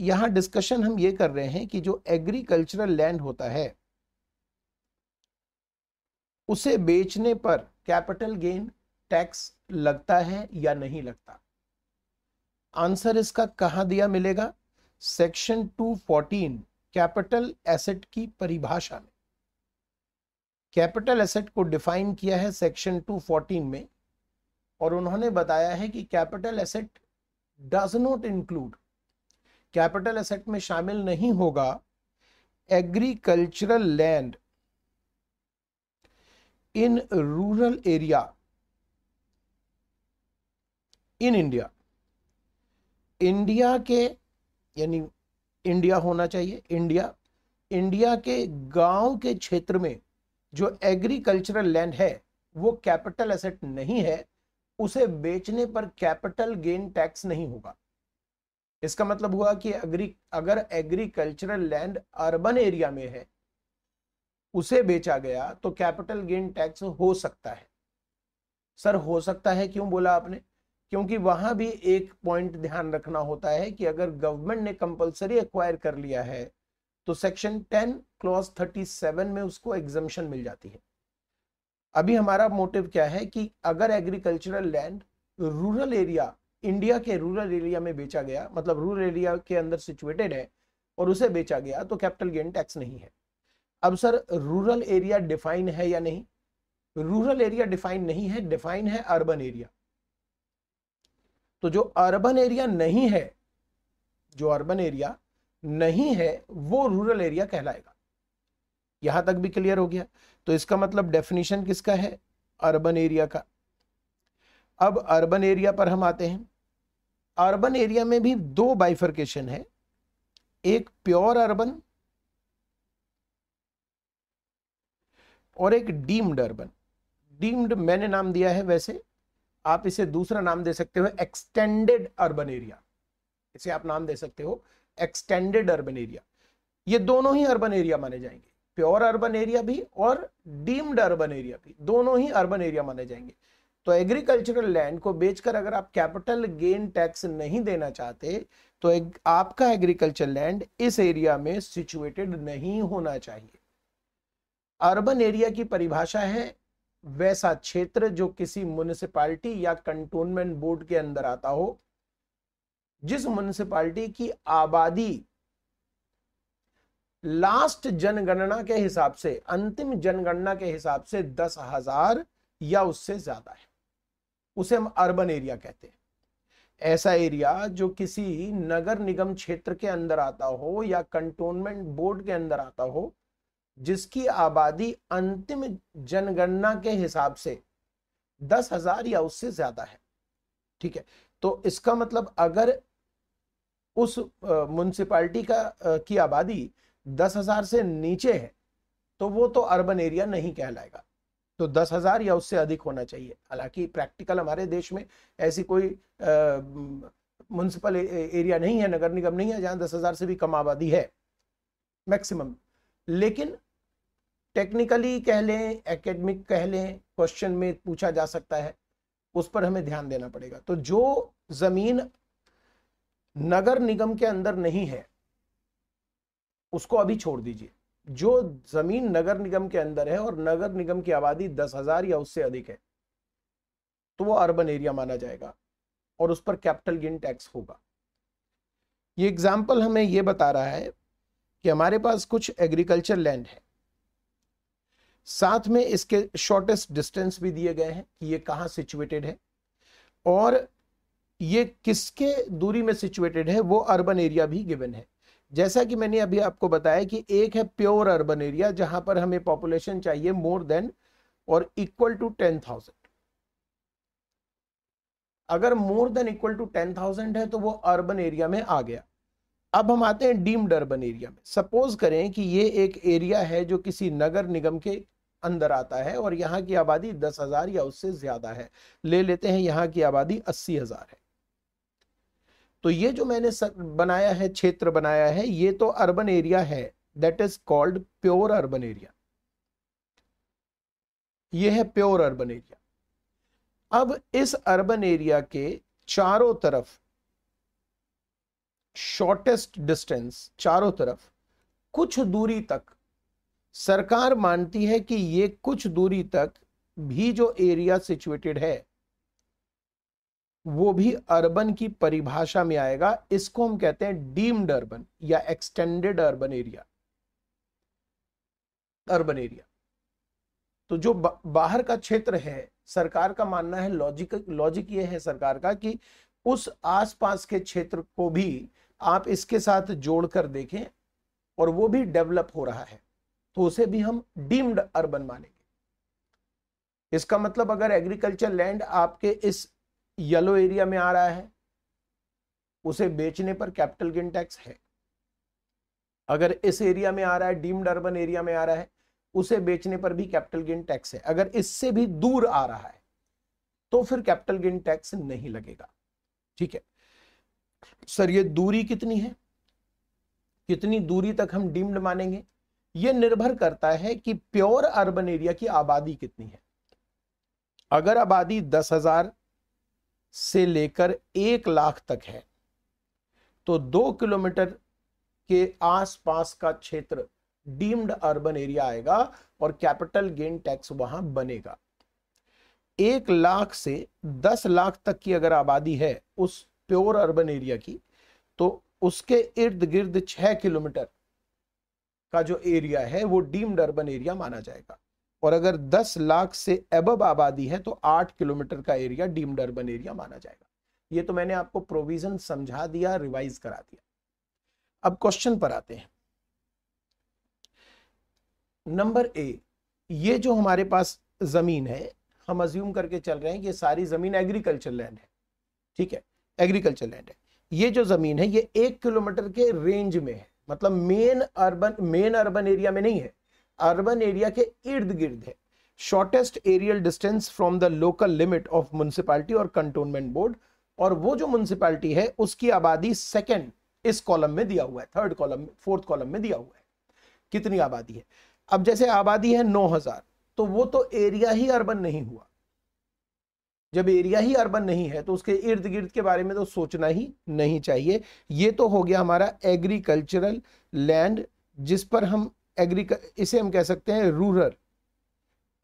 यहाँ डिस्कशन हम ये कर रहे हैं कि जो एग्रीकल्चरल लैंड होता है उसे बेचने पर कैपिटल गेन टैक्स लगता है या नहीं लगता आंसर इसका कहा दिया मिलेगा सेक्शन 214 कैपिटल एसेट की परिभाषा में कैपिटल एसेट को डिफाइन किया है सेक्शन 214 में और उन्होंने बताया है कि capital asset does not include capital asset में शामिल नहीं होगा agricultural land in rural area in India India के यानी इंडिया होना चाहिए इंडिया इंडिया के गांव के क्षेत्र में जो एग्रीकल्चरल लैंड है वो कैपिटल एसेट नहीं है उसे बेचने पर कैपिटल गेन टैक्स नहीं होगा इसका मतलब हुआ कि अग्री अगर एग्रीकल्चरल लैंड अर्बन एरिया में है उसे बेचा गया तो कैपिटल गेन टैक्स हो सकता है सर हो सकता है क्यों बोला आपने क्योंकि वहां भी एक पॉइंट ध्यान रखना होता है कि अगर गवर्नमेंट ने कंपलसरी एक्वायर कर लिया है तो सेक्शन 10 क्लॉज 37 में उसको एग्जम्पन मिल जाती है अभी हमारा मोटिव क्या है कि अगर agricultural land rural area India के रूरल एरिया में बेचा गया मतलब रूरल एरिया के अंदर सिचुएटेड है और उसे बेचा गया तो कैपिटल गेन टैक्स नहीं है अब सर रूरल एरिया डिफाइन है या नहीं रूरल एरिया डिफाइन नहीं है डिफाइन है अर्बन एरिया तो जो अर्बन एरिया नहीं है जो अर्बन एरिया नहीं है वो रूरल एरिया कहलाएगा यहां तक भी क्लियर हो गया तो इसका मतलब डेफिनेशन किसका है अर्बन एरिया का अब अर्बन एरिया पर हम आते हैं अर्बन एरिया में भी दो बाइफर्केशन है एक प्योर अर्बन और एक डीम्ड अर्बन डीम्ड मैंने नाम दिया है वैसे आप इसे दूसरा नाम दे सकते हो एक्सटेंडेड अर्बन एरिया इसे आप नाम दे सकते हो एक्सटेंडेड अर्बन एरिया ये दोनों ही अर्बन एरिया माने जाएंगे प्योर अर्बन एरिया भी और डीम्ड अर्बन एरिया भी दोनों ही अर्बन एरिया माने जाएंगे तो एग्रीकल्चरल लैंड को बेचकर अगर आप कैपिटल गेन टैक्स नहीं देना चाहते तो एक, आपका एग्रीकल्चर लैंड इस एरिया में सिचुएटेड नहीं होना चाहिए अर्बन एरिया की परिभाषा है वैसा क्षेत्र जो किसी म्यूनिसिपालिटी या कंटोनमेंट बोर्ड के अंदर आता हो जिस म्यूनिसिपालिटी की आबादी लास्ट जनगणना के हिसाब से अंतिम जनगणना के हिसाब से दस हजार या उससे ज्यादा है उसे हम अर्बन एरिया कहते हैं ऐसा एरिया जो किसी नगर निगम क्षेत्र के अंदर आता हो या कंटोनमेंट बोर्ड के अंदर आता हो जिसकी आबादी अंतिम जनगणना के हिसाब से दस हजार या उससे ज्यादा है ठीक है तो इसका मतलब अगर उस म्यूनसिपालिटी का की आबादी दस हजार से नीचे है तो वो तो अर्बन एरिया नहीं कहलाएगा तो दस हज़ार या उससे अधिक होना चाहिए हालांकि प्रैक्टिकल हमारे देश में ऐसी कोई म्यूनसिपल एरिया नहीं है नगर निगम नहीं है जहां दस हज़ार से भी कम आबादी है मैक्सिमम लेकिन टेक्निकली कह लें एकेडमिक कह लें क्वेश्चन में पूछा जा सकता है उस पर हमें ध्यान देना पड़ेगा तो जो ज़मीन नगर निगम के अंदर नहीं है उसको अभी छोड़ दीजिए जो जमीन नगर निगम के अंदर है और नगर निगम की आबादी दस हजार या उससे अधिक है तो वो अर्बन एरिया माना जाएगा और उस पर कैपिटल गेन टैक्स होगा ये एग्जाम्पल हमें ये बता रहा है कि हमारे पास कुछ एग्रीकल्चर लैंड है साथ में इसके शॉर्टेस्ट डिस्टेंस भी दिए गए हैं कि ये कहां सिचुएटेड है और ये किसके दूरी में सिचुएटेड है वो अर्बन एरिया भी गिवन है जैसा कि मैंने अभी आपको बताया कि एक है प्योर अर्बन एरिया जहां पर हमें पॉपुलेशन चाहिए मोर देन और इक्वल टू टेन थाउजेंड अगर more than equal to ten thousand है तो वो अर्बन एरिया में आ गया अब हम आते हैं डीम्ड अर्बन एरिया में सपोज करें कि ये एक एरिया है जो किसी नगर निगम के अंदर आता है और यहाँ की आबादी दस हजार या उससे ज्यादा है ले लेते हैं यहाँ की आबादी अस्सी हजार है तो ये जो मैंने बनाया है क्षेत्र बनाया है ये तो अर्बन एरिया है that is called pure urban area ये है प्योर अर्बन एरिया अब इस अर्बन एरिया के चारों तरफ शॉर्टेस्ट डिस्टेंस चारों तरफ कुछ दूरी तक सरकार मानती है कि ये कुछ दूरी तक भी जो एरिया सिचुएटेड है वो भी अर्बन की परिभाषा में आएगा इसको हम कहते हैं डीम्ड अर्बन या extended urban area urban area तो जो बाहर का क्षेत्र है सरकार का मानना है लॉजिक लॉजिक ये है सरकार का कि उस आसपास के क्षेत्र को भी आप इसके साथ जोड़कर देखें और वो भी डेवलप हो रहा है तो उसे भी हम डीम्ड अर्बन मानेंगे इसका मतलब अगर एग्रीकल्चर लैंड आपके इस येलो एरिया में आ रहा है उसे बेचने पर कैपिटल गेन टैक्स है अगर इस एरिया में आ रहा है डीम्ड अर्बन एरिया में आ रहा है उसे बेचने पर भी कैपिटल गेन टैक्स है अगर इससे भी दूर आ रहा है तो फिर कैपिटल गेन टैक्स नहीं लगेगा ठीक है सर ये दूरी कितनी है कितनी दूरी तक हम डीम्ड मानेंगे ये निर्भर करता है कि प्योर अर्बन एरिया की आबादी कितनी है अगर आबादी दस हजार से लेकर एक लाख तक है तो दो किलोमीटर के आसपास का क्षेत्र डीम्ड अर्बन एरिया आएगा और कैपिटल गेन टैक्स वहां बनेगा एक लाख से दस लाख तक की अगर आबादी है उस प्योर अर्बन एरिया की तो उसके इर्द गिर्द छह किलोमीटर का जो एरिया है वो डीम्ड अर्बन एरिया माना जाएगा और अगर 10 लाख से एबब आबादी है तो 8 किलोमीटर का एरिया डीम्ड अर्बन एरिया माना जाएगा ये तो मैंने आपको प्रोविजन समझा दिया रिवाइज करा दिया अब क्वेश्चन पर आते हैं नंबर ए ये जो हमारे पास जमीन है हम अज्यूम करके चल रहे हैं ये सारी जमीन एग्रीकल्चर लैंड है ठीक है एग्रीकल्चर लैंड है ये जो जमीन है ये एक किलोमीटर के रेंज में है मतलब main urban main urban area में नहीं है अर्बन एरिया के इर्द गिर्द है shortest aerial distance from the local limit of municipality और कंटोनमेंट बोर्ड और वो जो म्यूनसिपैलिटी है उसकी आबादी सेकेंड इस कॉलम में दिया हुआ है थर्ड कॉलम फोर्थ कॉलम में दिया हुआ है कितनी आबादी है अब जैसे आबादी है नौ हजार तो वो तो एरिया ही अर्बन नहीं हुआ जब एरिया ही अर्बन नहीं है तो उसके इर्द गिर्द के बारे में तो सोचना ही नहीं चाहिए ये तो हो गया हमारा एग्रीकल्चरल लैंड जिस पर हम एग्रीकल इसे हम कह सकते हैं rural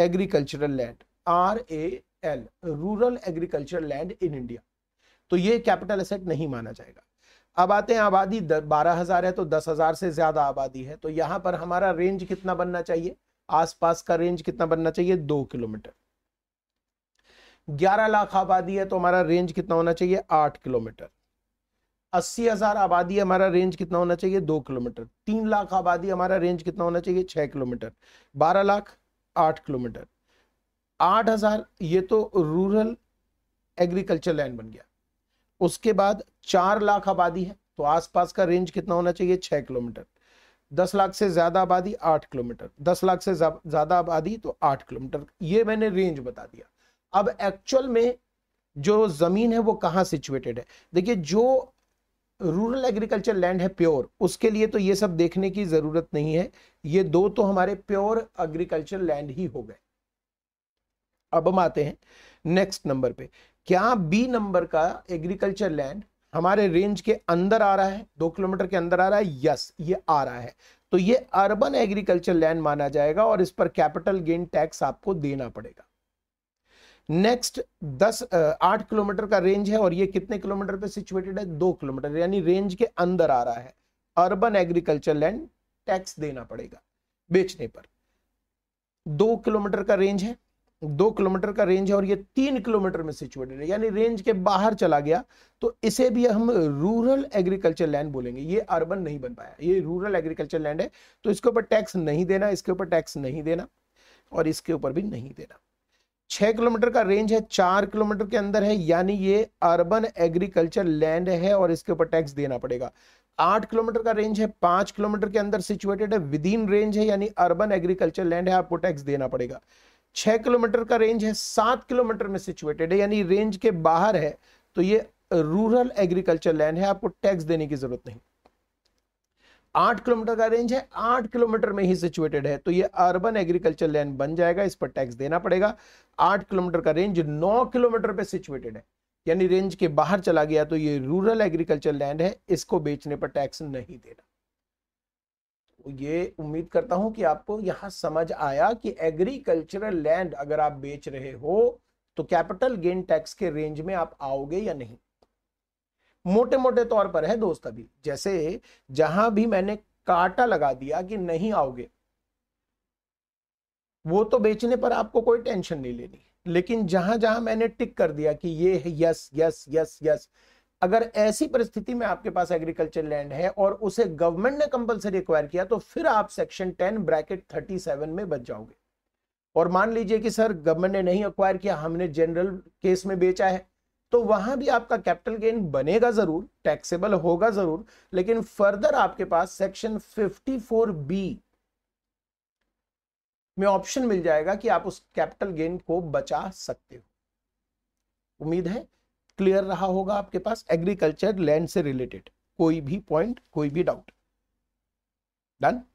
agricultural land R A L rural agricultural land in India तो ये कैपिटल एसेट नहीं माना जाएगा अब आते हैं आबादी बारह हजार है तो दस हजार से ज्यादा आबादी है तो यहां पर हमारा रेंज कितना बनना चाहिए आसपास का रेंज कितना बनना चाहिए दो किलोमीटर ग्यारह लाख आबादी है तो हमारा रेंज कितना होना चाहिए आठ किलोमीटर अस्सी हजार आबादी हमारा रेंज कितना होना चाहिए दो किलोमीटर तीन लाख आबादी हमारा रेंज कितना होना चाहिए छह किलोमीटर बारह लाख आठ किलोमीटर आठ हजार ये तो रूरल एग्रीकल्चर लैंड बन गया उसके बाद चार लाख आबादी है तो आसपास का रेंज कितना होना चाहिए छह किलोमीटर दस लाख से ज़्यादा आबादी आठ किलोमीटर दस लाख से ज़्यादा आबादी तो आठ किलोमीटर ये मैंने रेंज बता दिया अब एक्चुअल में जो ज़मीन है वो कहाँ सिचुएटेड है देखिए जो रूरल एग्रीकल्चर लैंड है प्योर उसके लिए तो ये सब देखने की जरूरत नहीं है ये दो तो हमारे प्योर एग्रीकल्चर लैंड ही हो गए अब हम आते हैं नेक्स्ट नंबर पे क्या बी नंबर का एग्रीकल्चर लैंड हमारे रेंज के अंदर आ रहा है दो किलोमीटर के अंदर आ रहा है यस ये आ रहा है तो ये अर्बन एग्रीकल्चर लैंड माना जाएगा और इस पर कैपिटल गेन टैक्स आपको देना पड़ेगा नेक्स्ट दस आठ किलोमीटर का रेंज है और ये कितने किलोमीटर पे सिचुएटेड है दो किलोमीटर यानी रेंज के अंदर आ रहा है अर्बन एग्रीकल्चर लैंड टैक्स देना पड़ेगा बेचने पर दो किलोमीटर का रेंज है दो किलोमीटर का रेंज है और ये तीन किलोमीटर में सिचुएटेड है यानी रेंज के बाहर चला गया तो इसे भी हम रूरल एग्रीकल्चर लैंड बोलेंगे ये अर्बन नहीं बन पाया ये रूरल एग्रीकल्चर लैंड है तो इसके ऊपर टैक्स नहीं देना इसके ऊपर टैक्स नहीं देना और इसके ऊपर भी नहीं देना छह किलोमीटर का रेंज है चार किलोमीटर के अंदर है यानी ये अर्बन एग्रीकल्चर लैंड है और इसके ऊपर टैक्स देना पड़ेगा आठ किलोमीटर का रेंज है पांच किलोमीटर के अंदर सिचुएटेड है विद इन रेंज है यानी अर्बन एग्रीकल्चर लैंड है आपको टैक्स देना पड़ेगा छह किलोमीटर का रेंज है सात किलोमीटर में सिचुएटेड है यानी रेंज के बाहर है तो ये रूरल एग्रीकल्चर लैंड है आपको टैक्स देने की जरूरत नहीं आठ किलोमीटर का रेंज है आठ किलोमीटर में ही सिचुएटेड है तो ये अर्बन एग्रीकल्चर लैंड बन जाएगा इस पर टैक्स देना पड़ेगा आठ किलोमीटर का रेंज नौ किलोमीटर पे सिचुएटेड है यानी रेंज के बाहर चला गया तो ये रूरल एग्रीकल्चर लैंड है इसको बेचने पर टैक्स नहीं देना तो ये उम्मीद करता हूं कि आपको यहां समझ आया कि एग्रीकल्चरल लैंड अगर आप बेच रहे हो तो कैपिटल गेन टैक्स के रेंज में आप आओगे या नहीं मोटे मोटे तौर पर है दोस्त अभी जैसे जहां भी मैंने काटा लगा दिया कि नहीं आओगे वो तो बेचने पर आपको कोई टेंशन नहीं लेनी लेकिन जहां जहां मैंने टिक कर दिया कि ये है यस यस यस यस अगर ऐसी परिस्थिति में आपके पास एग्रीकल्चर लैंड है और उसे गवर्नमेंट ने कंपलसरी एक्वायर किया तो फिर आप section ten bracket thirty seven में बच जाओगे और मान लीजिए कि सर गवर्नमेंट ने नहीं एक्वायर किया हमने जनरल केस में बेचा है तो वहां भी आपका कैपिटल गेन बनेगा जरूर टैक्सेबल होगा जरूर लेकिन फर्दर आपके पास सेक्शन 54 बी में ऑप्शन मिल जाएगा कि आप उस कैपिटल गेन को बचा सकते हो उम्मीद है क्लियर रहा होगा आपके पास एग्रीकल्चर लैंड से रिलेटेड कोई भी पॉइंट कोई भी डाउट डन